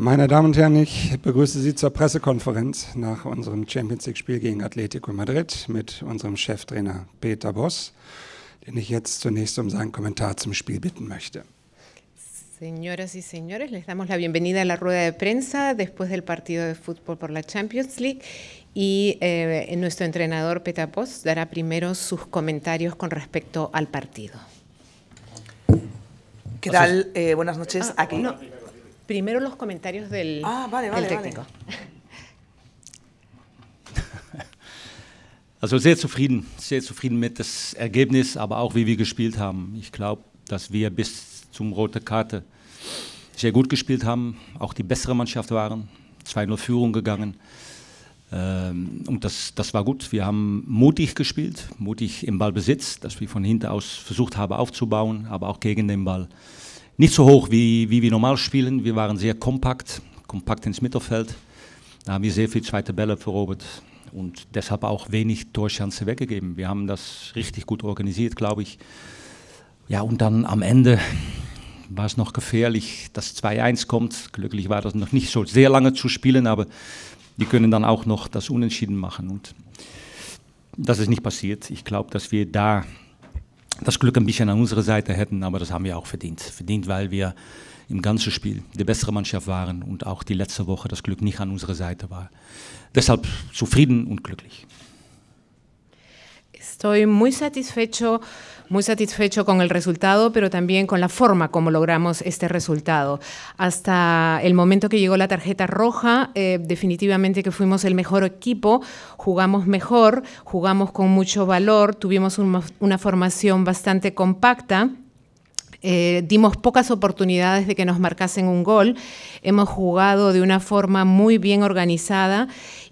Meine Damen und Herren, ich begrüße Sie zur Pressekonferenz nach unserem Champions League-Spiel gegen Atletico Madrid mit unserem Cheftrainer Peter Boss, den ich jetzt zunächst um seinen Kommentar zum Spiel bitten möchte. Señoras y señores, les damos la bienvenida a la rueda de prensa después del partido de fútbol por la Champions League y eh, nuestro entrenador Peter Boss dará primero sus comentarios con respecto al partido. ¿Qué tal? Eh, buenas noches. Ah, Aquí. Ah, no. Primero los comentarios del, ah, vale, vale, del técnico. Vale. Also sehr zufrieden, sehr zufrieden mit das Ergebnis, aber auch wie wir gespielt haben. Ich glaube, dass wir bis zum rote Karte sehr gut gespielt haben, auch die bessere Mannschaft waren, 2-0 Führung gegangen. Ähm, und das, das war gut. Wir haben mutig gespielt, mutig im Ballbesitz, dass wir von hinten aus versucht haben aufzubauen, aber auch gegen den Ball nicht so hoch, wie, wie wir normal spielen. Wir waren sehr kompakt, kompakt ins Mittelfeld. Da haben wir sehr viel zweite Bälle verrobert und deshalb auch wenig Torchancen weggegeben. Wir haben das richtig gut organisiert, glaube ich. Ja, und dann am Ende war es noch gefährlich, dass 2-1 kommt. Glücklich war das noch nicht so sehr lange zu spielen, aber wir können dann auch noch das Unentschieden machen. Und das ist nicht passiert. Ich glaube, dass wir da das Glück ein bisschen an unserer Seite hätten, aber das haben wir auch verdient. Verdient, weil wir im ganzen Spiel die bessere Mannschaft waren und auch die letzte Woche das Glück nicht an unserer Seite war. Deshalb zufrieden und glücklich. Estoy muy satisfecho Muy satisfecho con el resultado, pero también con la forma como logramos este resultado. Hasta el momento que llegó la tarjeta roja, eh, definitivamente que fuimos el mejor equipo, jugamos mejor, jugamos con mucho valor, tuvimos una formación bastante compacta. Eh, dimos pocas oportunidades de que nos marcasen un gol. Hemos jugado de una forma muy bien organizada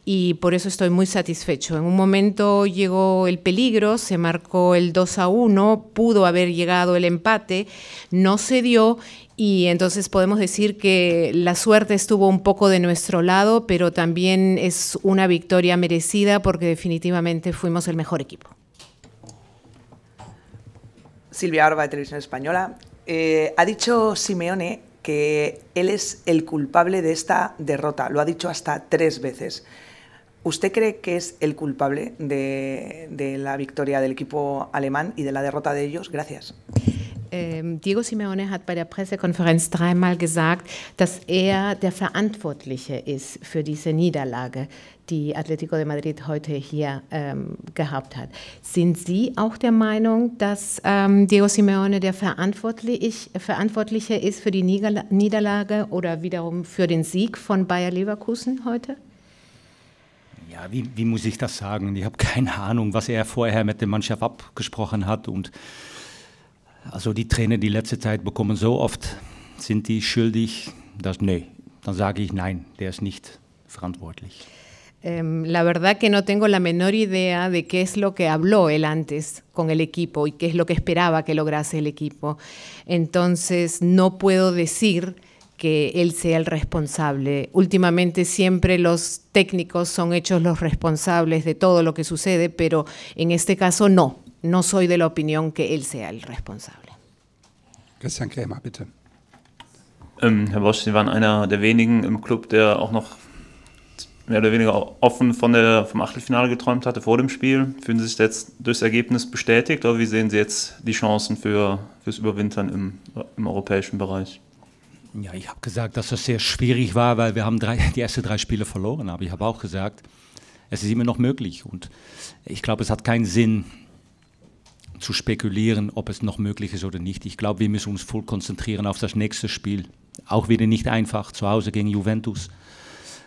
y por eso estoy muy satisfecho. En un momento llegó el peligro, se marcó el 2 a 1, pudo haber llegado el empate, no se dio y entonces podemos decir que la suerte estuvo un poco de nuestro lado, pero también es una victoria merecida porque definitivamente fuimos el mejor equipo. Silvia Arba de Televisión Española. Eh, ha dicho Simeone que él es el culpable de esta derrota. Lo ha dicho hasta tres veces. ¿Usted cree que es el culpable de, de, la victoria del equipo alemán y de la derrota de ellos? Gracias. Ähm, Diego Simeone hat bei der Pressekonferenz dreimal gesagt, dass er der Verantwortliche ist für diese Niederlage, die Atletico de Madrid heute hier ähm, gehabt hat. Sind Sie auch der Meinung, dass ähm, Diego Simeone der Verantwortlich, Verantwortliche ist für die Niederlage oder wiederum für den Sieg von Bayer Leverkusen heute? ja, wie, wie, muss ich das sagen? Ich habe keine Ahnung, was er vorher mit der Mannschaft abgesprochen hat. Und also die Trainer, die letzte Zeit bekommen so oft, sind die schuldig, dass nee, dann sage ich nein, der ist nicht verantwortlich. Um, la verdad que no tengo la menor idea de qué es lo que habló él antes con el equipo y qué es lo que esperaba que lograse el equipo. Entonces, no puedo decir que él sea el responsable. Últimamente siempre los técnicos son hechos los responsables de todo lo que sucede, pero en este caso no, no soy de la opinión que él sea el responsable. Christian Krämer, bitte. Ähm, Herr Bosch, Sie waren einer der wenigen im Club, der auch noch mehr oder weniger offen von der, vom Achtelfinale geträumt hatte vor dem Spiel. Fühlen Sie sich jetzt durchs Ergebnis bestätigt oder wie sehen Sie jetzt die Chancen für, fürs Überwintern im, im europäischen Bereich? Ja, ich habe gesagt, dass das sehr schwierig war, weil wir haben drei, die ersten drei Spiele verloren. Aber ich habe auch gesagt, es ist immer noch möglich. Und ich glaube, es hat keinen Sinn zu spekulieren, ob es noch möglich ist oder nicht. Ich glaube, wir müssen uns voll konzentrieren auf das nächste Spiel. Auch wieder nicht einfach, zu Hause gegen Juventus.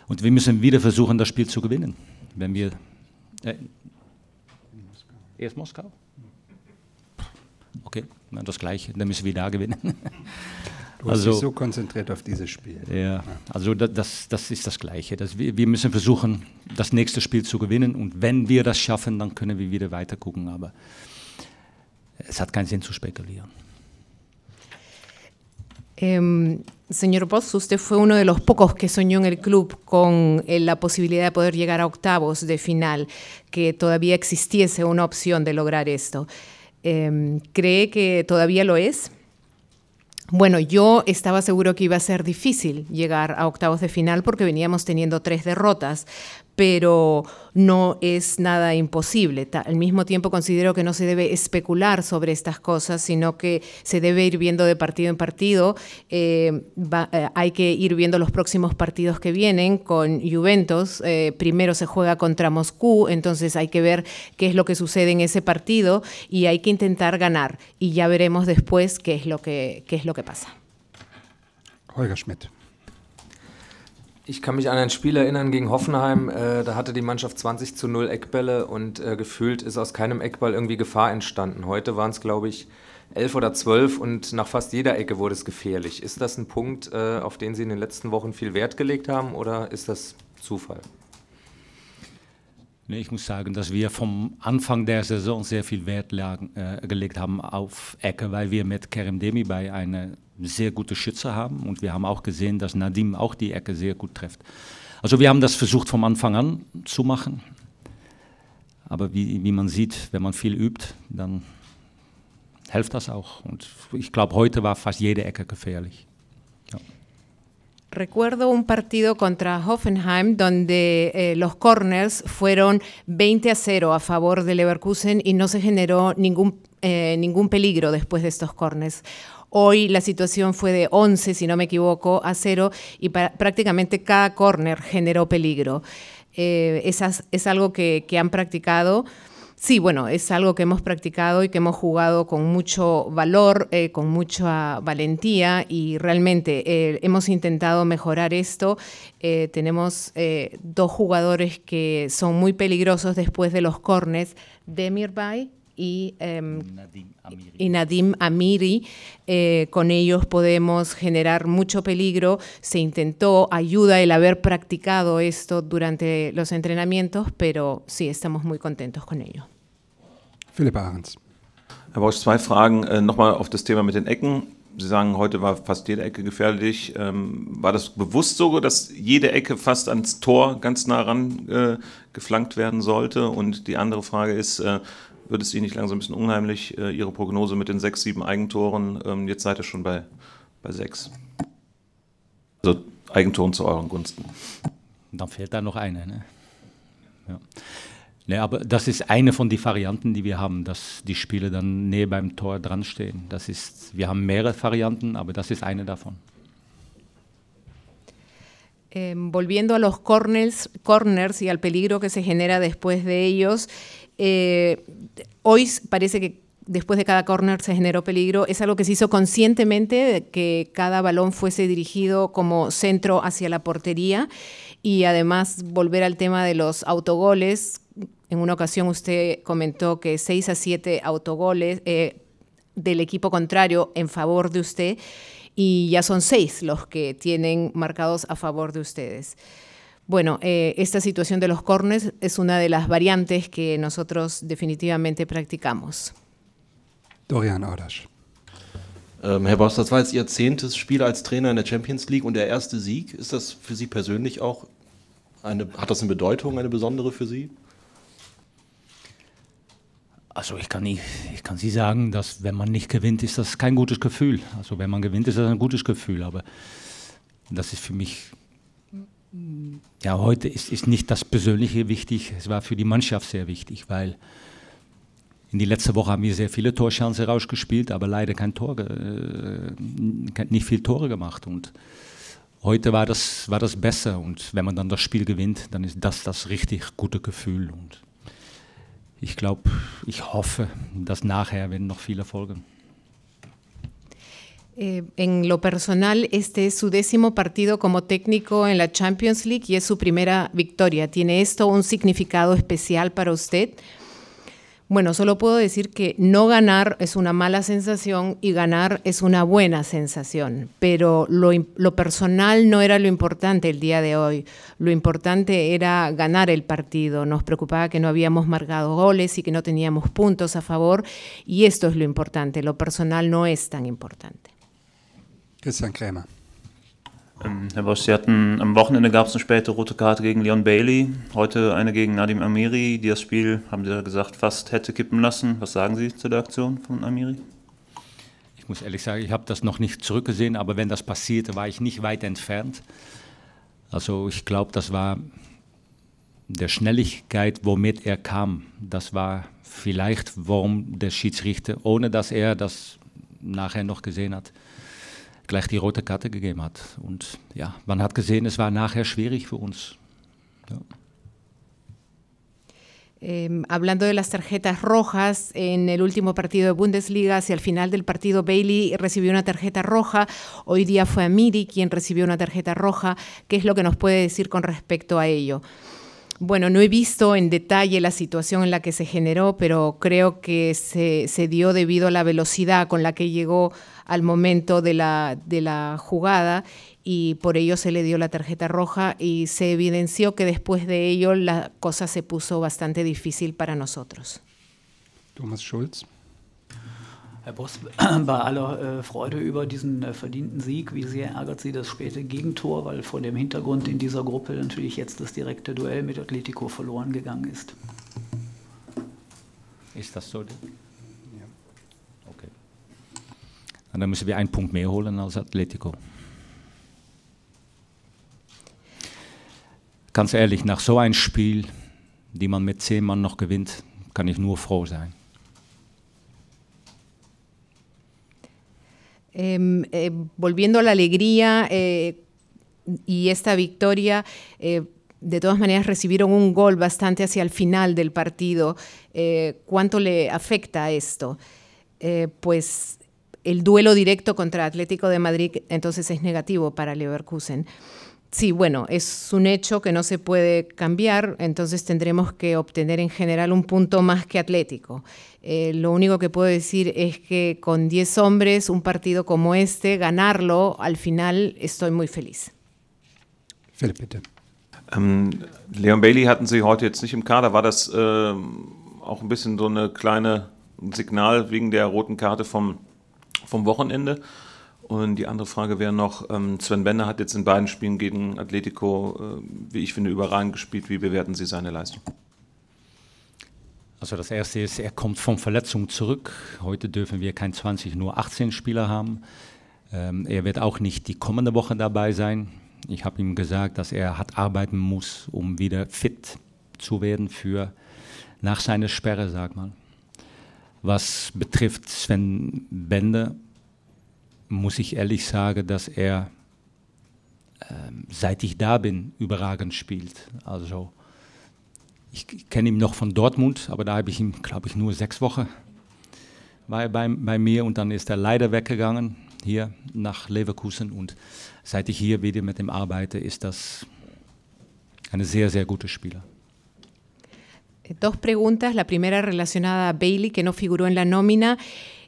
Und wir müssen wieder versuchen, das Spiel zu gewinnen. Wenn wir. Äh, erst Moskau? Okay, das Gleiche, dann müssen wir da gewinnen. Du hast also, dich so konzentriert auf dieses Spiel. Ja, ja. also das, das ist das Gleiche. Das, wir müssen versuchen, das nächste Spiel zu gewinnen und wenn wir das schaffen, dann können wir wieder weiter gucken. Aber es hat keinen Sinn zu spekulieren. Eh, señor Poz, usted fue uno de los pocos que soñó en el club con eh, la posibilidad de poder llegar a octavos de final, que todavía existiese una opción de lograr esto. Eh, ¿Cree que todavía lo es? Bueno, yo estaba seguro que iba a ser difícil llegar a octavos de final porque veníamos teniendo tres derrotas, pero no es nada imposible. Al mismo tiempo considero que no se debe especular sobre estas cosas, sino que se debe ir viendo de partido en partido. Eh, eh, hay que ir viendo los próximos partidos que vienen con Juventus. Eh, primero se juega contra Moscú, entonces hay que ver qué es lo que sucede en ese partido y hay que intentar ganar. Y ya veremos después qué es lo que, qué es lo que pasa. Holger Schmidt. Ich kann mich an ein Spiel erinnern gegen Hoffenheim. Äh, da hatte die Mannschaft 20 zu 0 Eckbälle und äh, gefühlt ist aus keinem Eckball irgendwie Gefahr entstanden. Heute waren es, glaube ich, 11 oder 12 und nach fast jeder Ecke wurde es gefährlich. Ist das ein Punkt, äh, auf den Sie in den letzten Wochen viel Wert gelegt haben oder ist das Zufall? Nee, ich muss sagen, dass wir vom Anfang der Saison sehr viel Wert lagen, äh, gelegt haben auf Ecke, weil wir mit Kerem Demi bei einer sehr gute Schütze haben. Und wir haben auch gesehen, dass Nadim auch die Ecke sehr gut trifft. Also wir haben das versucht vom Anfang an zu machen. Aber wie, wie man sieht, wenn man viel übt, dann hilft das auch. Und ich glaube, heute war fast jede Ecke gefährlich. Ja. Recuerdo un partido contra Hoffenheim donde eh, los corners fueron 20 a 0 a favor de Leverkusen y no se generó ningún, eh, ningún peligro después de estos corners. Hoy la situación fue de 11, si no me equivoco, a cero, y prácticamente cada corner generó peligro. Eh, es algo que, han practicado. Sí, bueno, es algo que hemos practicado y que hemos jugado con mucho valor, eh, con mucha valentía y realmente eh, hemos intentado mejorar esto. tenemos dos jugadores que son muy peligrosos después de los corners. Demirbay y eh, Nadim Amiri, y Nadim Amiri eh, con ellos podemos generar mucho peligro. Se intentó ayuda el haber practicado esto durante los entrenamientos, pero sí, estamos muy contentos con ello. Philipp Ahrens. Herr Bosch, zwei Fragen. Äh, Nochmal auf das Thema mit den Ecken. Sie sagen, heute war fast jede Ecke gefährlich. Ähm, war das bewusst so, dass jede Ecke fast ans Tor ganz nah ran äh, geflankt werden sollte? Und die andere Frage ist, äh, wird es Ihnen eh nicht langsam ein bisschen unheimlich, äh, Ihre Prognose mit den sechs, sieben Eigentoren? Ähm, jetzt seid ihr schon bei, bei sechs. Also Eigentoren zu euren Gunsten. dann fehlt da noch eine. Ne? Ja. Ne, aber das ist eine von den Varianten, die wir haben, dass die Spiele dann näher beim Tor dran stehen. Das ist, wir haben mehrere Varianten, aber das ist eine davon. Em, volviendo a los corners, y al peligro que se genera después de ellos, eh, hoy parece que después de cada corner se generó peligro. Es algo que se hizo conscientemente, de que cada balón fuese dirigido como centro hacia la portería. Y además volver al tema de los autogoles. En una ocasión usted comentó que 6 a 7 autogoles eh, del equipo contrario en favor de usted. y ya son seis los que tienen marcados a favor de ustedes. Bueno, eh, esta situación de los cornes es una de las variantes que nosotros definitivamente practicamos. Dorian Ordasch. Ähm, Herr Boss, das war jetzt Ihr zehntes Spiel als Trainer in der Champions League und der erste Sieg. Ist das für Sie persönlich auch eine, hat das eine Bedeutung, eine besondere für Sie? Also ich kann, nicht, ich kann Sie sagen, dass wenn man nicht gewinnt, ist das kein gutes Gefühl. Also wenn man gewinnt, ist das ein gutes Gefühl. Aber das ist für mich, ja, heute ist, ist nicht das Persönliche wichtig, es war für die Mannschaft sehr wichtig, weil in die letzte Woche haben wir sehr viele Torschancen rausgespielt, aber leider kein Tor, äh, nicht viel Tore gemacht. Und heute war das, war das besser. Und wenn man dann das Spiel gewinnt, dann ist das das richtig gute Gefühl. Und Yo creo, yo hoffe, que nachher werden noch viele eh, en lo personal, este es su décimo partido como técnico en la Champions League y es su primera victoria. ¿Tiene esto un significado especial para usted? Bueno, solo puedo decir que no ganar es una mala sensación y ganar es una buena sensación, pero lo, personal no era lo importante el día de hoy. Lo importante era ganar el partido. Nos preocupaba que no habíamos marcado goles y que no teníamos puntos a favor y esto es lo importante. Lo personal no es tan importante. Crema. Ähm, Herr Bosch, Sie hatten am Wochenende gab es eine späte rote Karte gegen Leon Bailey, heute eine gegen Nadim Amiri, die das Spiel, haben Sie ja gesagt, fast hätte kippen lassen. Was sagen Sie zu der Aktion von Amiri? Ich muss ehrlich sagen, ich habe das noch nicht zurückgesehen, aber wenn das passierte, war ich nicht weit entfernt. Also ich glaube, das war der Schnelligkeit, womit er kam. Das war vielleicht, warum der Schiedsrichter, ohne dass er das nachher noch gesehen hat, gleich die rote Karte gegeben hat. y ja, man hat gesehen, es war nachher schwierig em, hablando de las tarjetas rojas, en el último partido de Bundesliga, hacia el final del partido, Bailey recibió una tarjeta roja. Hoy día fue Amiri quien recibió una tarjeta roja. ¿Qué es lo que nos puede decir con respecto a ello? Bueno, no he visto en detalle la situación en la que se generó, pero creo que se, se dio debido a la velocidad con la que llegó al momento de la, jugada y por ello se le dio la tarjeta roja y se evidenció que después de ello la cosa se puso bastante difícil para nosotros. Thomas Schulz. Herr Boss, bei aller äh, Freude über diesen äh, verdienten Sieg, wie sehr ärgert Sie das späte Gegentor, weil vor dem Hintergrund in dieser Gruppe natürlich jetzt das direkte Duell mit Atletico verloren gegangen ist? Ist das so? Und dann müssen wir einen Punkt mehr holen als Atletico. Ganz ehrlich, nach so einem Spiel, die man mit zehn Mann noch gewinnt, kann ich nur froh sein. Eh, eh, volviendo a la alegría eh, y esta victoria, eh, de todas maneras recibieron un gol bastante hacia el final del partido. Eh, ¿Cuánto le afecta a esto? Eh, pues el duelo directo contra Atlético de Madrid entonces es negativo para Leverkusen. Sí, bueno, es un hecho que no se puede cambiar, entonces tendremos que obtener en general un punto más que Atlético. Eh, lo único que puedo decir es que con 10 hombres, un partido como este, ganarlo, al final estoy muy feliz. Ähm, Leon Bailey hatten Sie heute jetzt nicht im Kader. War das ähm, auch ein bisschen so kleine Signal wegen der roten Karte vom vom Wochenende. Und die andere Frage wäre noch, ähm, Sven Bender hat jetzt in beiden Spielen gegen Atletico, äh, wie ich finde, überragend gespielt. Wie bewerten Sie seine Leistung? Also das Erste ist, er kommt von Verletzung zurück. Heute dürfen wir kein 20, nur 18 Spieler haben. Ähm, er wird auch nicht die kommende Woche dabei sein. Ich habe ihm gesagt, dass er hart arbeiten muss, um wieder fit zu werden für nach seiner Sperre, sag mal. Was betrifft Sven Bender, muss ich ehrlich sagen, dass er, ähm, seit ich da bin, überragend spielt. Also ich kenne ihn noch von Dortmund, aber da habe ich ihn, glaube ich, nur sechs Wochen bei, bei, bei mir und dann ist er leider weggegangen hier nach Leverkusen und seit ich hier wieder mit ihm arbeite, ist das ein sehr, sehr guter Spieler. Eh, dos preguntas. La primera relacionada a Bailey, que no figuró en la nómina.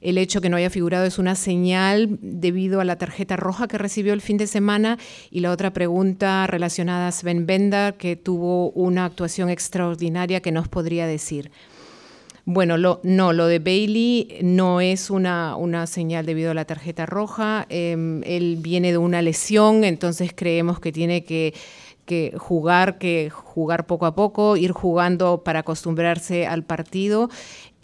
El hecho que no haya figurado es una señal debido a la tarjeta roja que recibió el fin de semana. Y la otra pregunta relacionada a Sven Bender, que tuvo una actuación extraordinaria que nos podría decir. Bueno, no, lo de Bailey no es una, una señal debido a la tarjeta roja. Em, él viene de una lesión, entonces creemos que tiene que que jugar, que jugar poco a poco, ir jugando para acostumbrarse al partido.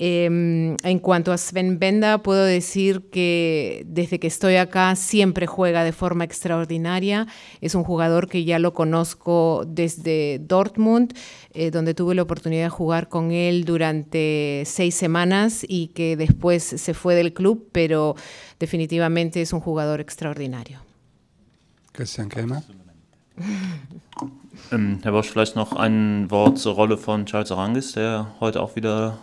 Em, en cuanto a Sven Benda, puedo decir que desde que estoy acá siempre juega de forma extraordinaria. Es un jugador que ya lo conozco desde Dortmund, eh, donde tuve la oportunidad de jugar con él durante seis semanas y que después se fue del club, pero definitivamente es un jugador extraordinario. Cristian Kemmer. Ähm, Herr Bosch, vielleicht noch ein Wort zur Rolle von Charles Arangis, der heute auch wieder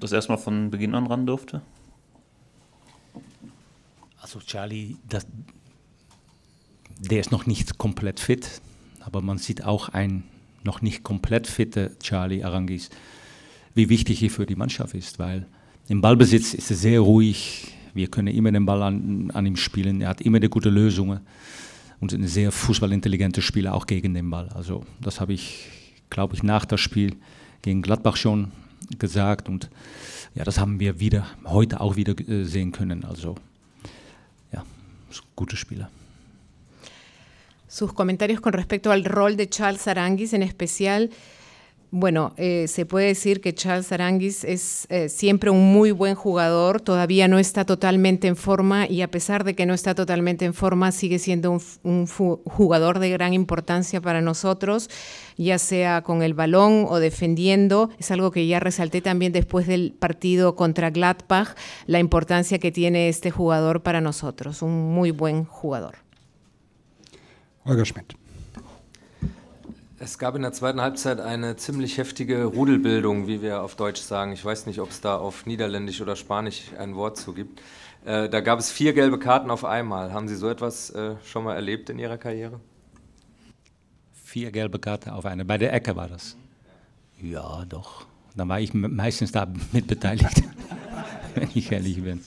das erste Mal von Beginn an ran durfte. Also Charlie, das, der ist noch nicht komplett fit, aber man sieht auch ein noch nicht komplett fitter Charlie Arangis, wie wichtig er für die Mannschaft ist, weil im Ballbesitz ist er sehr ruhig, wir können immer den Ball an, an ihm spielen, er hat immer die gute Lösungen und ein sehr fußballintelligentes Spieler auch gegen den Ball. Also das habe ich, glaube ich, nach dem Spiel gegen Gladbach schon gesagt und ja, das haben wir wieder heute auch wieder äh, sehen können. Also ja, gute Spieler. Sus comentarios con respecto al rol de Charles Aranguis en especial. Bueno, eh, se puede decir que Charles Aranguis es eh, siempre un muy buen jugador, todavía no está totalmente en forma y a pesar de que no está totalmente en forma, sigue siendo un, un jugador de gran importancia para nosotros, ya sea con el balón o defendiendo. Es algo que ya resalté también después del partido contra Gladbach, la importancia que tiene este jugador para nosotros, un muy buen jugador. Olga Schmidt. Es gab in der zweiten Halbzeit eine ziemlich heftige Rudelbildung, wie wir auf Deutsch sagen. Ich weiß nicht, ob es da auf Niederländisch oder Spanisch ein Wort zu gibt. Äh, da gab es vier gelbe Karten auf einmal. Haben Sie so etwas äh, schon mal erlebt in Ihrer Karriere? Vier gelbe Karten auf einmal. Bei der Ecke war das. Ja, doch. Dann war ich meistens da mit beteiligt, wenn ich ehrlich bin.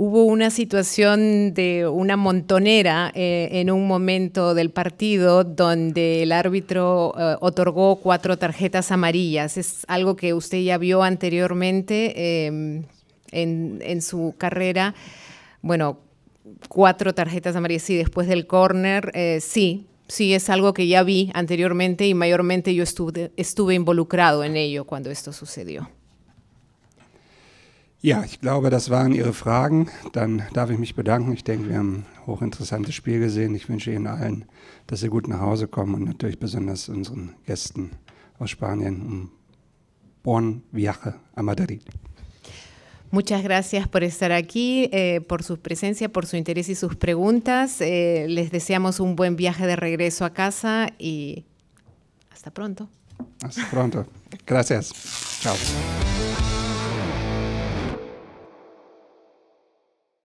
Hubo una situación de una montonera eh, en un momento del partido donde el árbitro eh, otorgó cuatro tarjetas amarillas. Es algo que usted ya vio anteriormente em, en, su carrera. Bueno, cuatro tarjetas amarillas, sí, después del córner, eh, sí. Sí, es algo que ya vi anteriormente y mayormente yo estuve, estuve involucrado en ello cuando esto sucedió. Ja, ich glaube, das waren Ihre Fragen. Dann darf ich mich bedanken. Ich denke, wir haben ein hochinteressantes Spiel gesehen. Ich wünsche Ihnen allen, dass Sie gut nach Hause kommen und natürlich besonders unseren Gästen aus Spanien um Bon Viaje a Madrid. Muchas gracias por estar aquí, eh, por su presencia, por su interés y sus preguntas. Eh, les deseamos un buen viaje de regreso a casa y hasta pronto. Hasta pronto. Gracias. Chao.